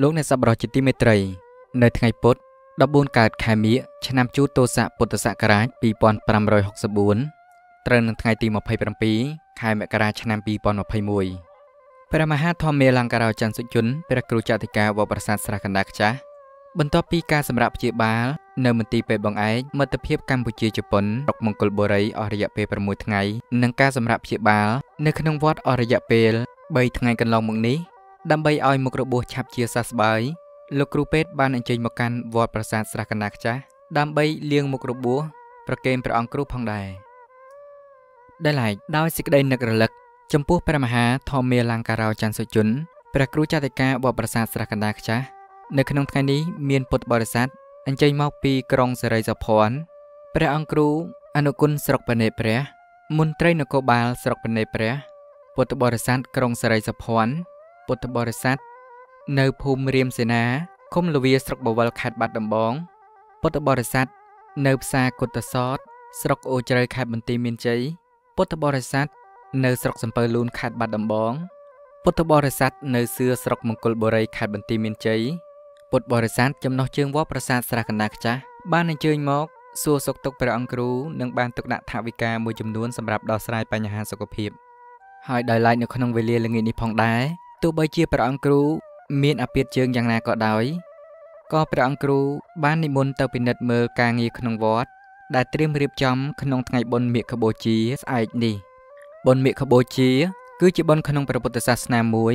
លោកអ្នកសប្បុរសជាទីមេត្រី នៅថ្ងៃពុទ្ធ14កើតខែមិញឆ្នាំជូតោស័កពុទ្ធសករាជ2564ត្រូវនឹងថ្ងៃទី27ខែមករាឆ្នាំ2021ព្រះមហាធម្មេលង្ការោច័ន្ទសុជនព្រះគ្រូចៅអធិការវត្តប្រាសាទស្រះកណ្ដាលខ្ចាស់បន្ទាប់ពីការសម្រាប់ព្យាបាល នៅមន្ទីរពេទ្យបងឯកមិត្តភាពកម្ពុជាជប៉ុនរុកមង្គលបុរីអស់រយៈពេល6ថ្ងៃនិងការសម្រាប់ព្យាបាលនៅក្នុងវត្តអស់រយៈពេល3ថ្ងៃកន្លងមកនេះដើម្បីឲ្យមុខរបួសឆាប់ជាសះស្បើយលោកគ្រូពេទ្យបានអញ្ជើញមកកាន់វត្តប្រាសាទស្រះកណ្ដាខ្ចាស់ដើម្បីលាងមុខរបួសប្រគេនព្រះអង្គគ្រូផងដែរដែលឡែកដោយសេចក្តីនឹករលឹកចំពោះព្រះមហាធម្មាលង្ការោច័ន្ទសុជនព្រះគ្រូចតិកាវត្តប្រាសាទស្រះកណ្ដាខ្ចាស់នៅក្នុងថ្ងៃនេះមានពុទ្ធបរិស័ទអញ្ជើញមកពីក្រុងសេរីសុភ័ណ្ឌព្រះអង្គគ្រូអនុគុណស្រុកបណេព្រះមន្ត្រីនគរបាលស្រុកបណេព្រះពុទ្ធបរិស័ទក្រុងសេរីសុភ័ណ្ឌពុទ្ធបរិស័ទនៅភូមិរៀមសេនាឃុំលវាស្រុកបវលខេត្តបាត់ដំបងពុទ្ធបរិស័ទនៅផ្សារគុតសតស្រុកអូជ្រៅខេត្តបន្ទាយមានជ័យពុទ្ធបរិស័ទនៅស្រុកសំពើលូនខេត្តបាត់ដំបងពុទ្ធបរិស័ទនៅសឿស្រុកមង្គលបុរីខេត្តបន្ទាយមានជ័យពុទ្ធបរិស័ទចំណុះជើងវត្តប្រាសាទស្រះកណ្ដាលខ្ចាស់បានអញ្ជើញមកសួរសុខទុក្ខព្រះអង្គគ្រូនិងបានទុកដាក់ថវិកាមួយចំនួនសម្រាប់ដោះស្រាយបញ្ហាសុខភាពហើយដោយឡែកនៅក្នុងវេលាល្ងាចនេះផងដែរទោះបីជាព្រះអង្គគ្រូមានអាពាធជើងយ៉ាងណាក៏ដោយក៏ព្រះអង្គគ្រូបាននិមន្តទៅពិនិត្យមើលការងារក្នុងវត្តដែលត្រៀមរៀបចំក្នុងថ្ងៃបុណ្យមាឃបូជាស្អែកនេះបុណ្យមាឃបូជា គឺជាបុណ្យក្នុងព្រះពុទ្ធសាសនាមួយ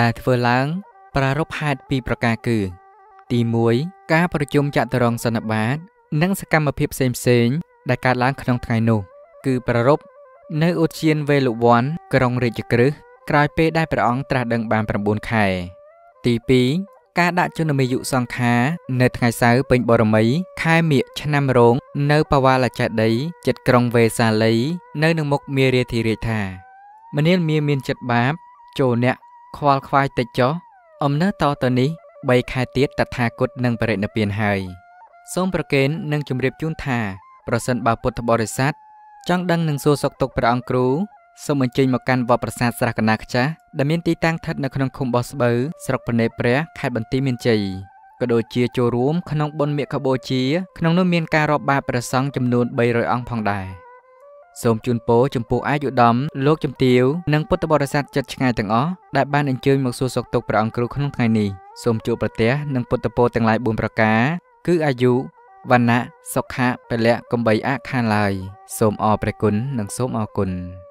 ដែលធ្វើឡើងប្រារព្ធហេតុពីរប្រការគឺ ទី1ការប្រជុំចតុរង្គសន្និបាតនិងសកម្មភាពផ្សេងៗដែលកើតឡើងក្នុងថ្ងៃនោះ គឺប្រារព្ធនៅឧទ្យានវេលវ័នក្រុងរាជក្រឹសក្រោយពេលដែលព្រះអង្គត្រាស់ដឹងបាន9ខែទី2ការដាក់ជនមីយុសង្ខារនៅថ្ងៃសៅរ៍ពេញបរមីខែមិញឆ្នាំរោងនៅបវាលចេតិយចិត្តក្រុងវេសាលី នៅនឹងមុខមារាធិរាជថា មនាលមាមានចិត្តបាប ចូលអ្នកខ្វល់ខ្វាយតិចចុះអំណះតទៅនេះ3ខែទៀតតថាគតនឹងបរិនិព្វានហើយសូមប្រកេននិងជម្រាបជូនថា ប្រសិនបើពុទ្ធបរិស័ទចង់ដឹងនឹងសួរសុខទុក្ខព្រះអង្គគ្រូសូមអញ្ជើញមកកាន់វត្តប្រាសាទស្រះកណ្ដាលខ្ចាស់ដែលមានទីតាំងស្ថិតនៅក្នុងឃុំបោះស្បូវស្រុកភ្នែកព្រះខេត្តបន្ទាយមានជ័យក៏ដូចជាចូលរួមក្នុងបុណ្យមិគបូជាក្នុងនោះមានការរាប់បាបព្រះសង្ឃចំនួន300អង្គផងដែរសូមជូនពរចំពោះអាយុដំលោកជំទាវនិងពុទ្ធបរិស័ទចិត្តឆ្ងាយទាំងអស់ដែលបានអញ្ជើញមកសួរសុខទុក្ខព្រះអង្គគ្រូក្នុងថ្ងៃនេះសូមជួបប្រទះនិងពុទ្ធពរទាំងឡាយ4ប្រការគឺអាយុវណ្ណៈសុខៈពលៈកំបីអខានឡើយសូមអរព្រះគុណនិងសូមអរគុណ